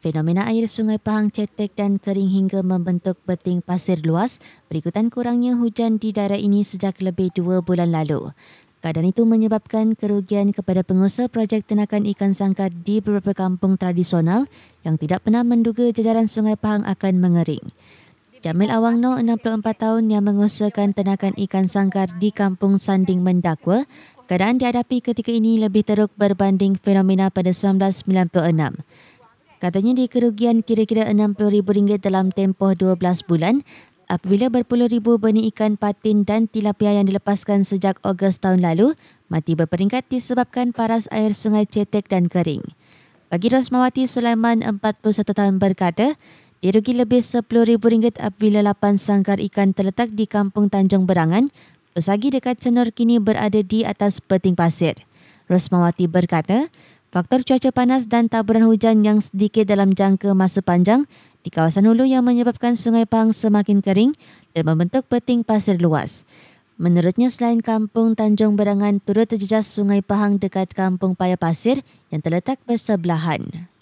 Fenomena air sungai Pahang cetek dan kering hingga membentuk beting pasir luas berikutan kurangnya hujan di daerah ini sejak lebih dua bulan lalu. Keadaan itu menyebabkan kerugian kepada pengusaha projek tenakan ikan sangkar di beberapa kampung tradisional yang tidak pernah menduga jajaran sungai Pahang akan mengering. Jamil Awang Awangno, 64 tahun yang mengusahakan tenakan ikan sangkar di kampung Sanding mendakwa, keadaan dihadapi ketika ini lebih teruk berbanding fenomena pada 1996. Katanya di kerugian kira-kira RM60,000 dalam tempoh 12 bulan apabila berpuluh ribu benih ikan patin dan tilapia yang dilepaskan sejak Ogos tahun lalu mati berperingkat disebabkan paras air sungai cetek dan kering. Bagi Rosmawati Sulaiman, 41 tahun berkata, dia rugi lebih RM10,000 apabila lapan sangkar ikan terletak di kampung Tanjung Berangan, pesagi dekat cenur kini berada di atas peting pasir. Rosmawati berkata, Faktor cuaca panas dan taburan hujan yang sedikit dalam jangka masa panjang di kawasan hulu yang menyebabkan Sungai Pang semakin kering dan membentuk peting pasir luas. Menurutnya selain kampung Tanjung Berangan turut terjejas Sungai Pahang dekat kampung Paya Pasir yang terletak bersebelahan.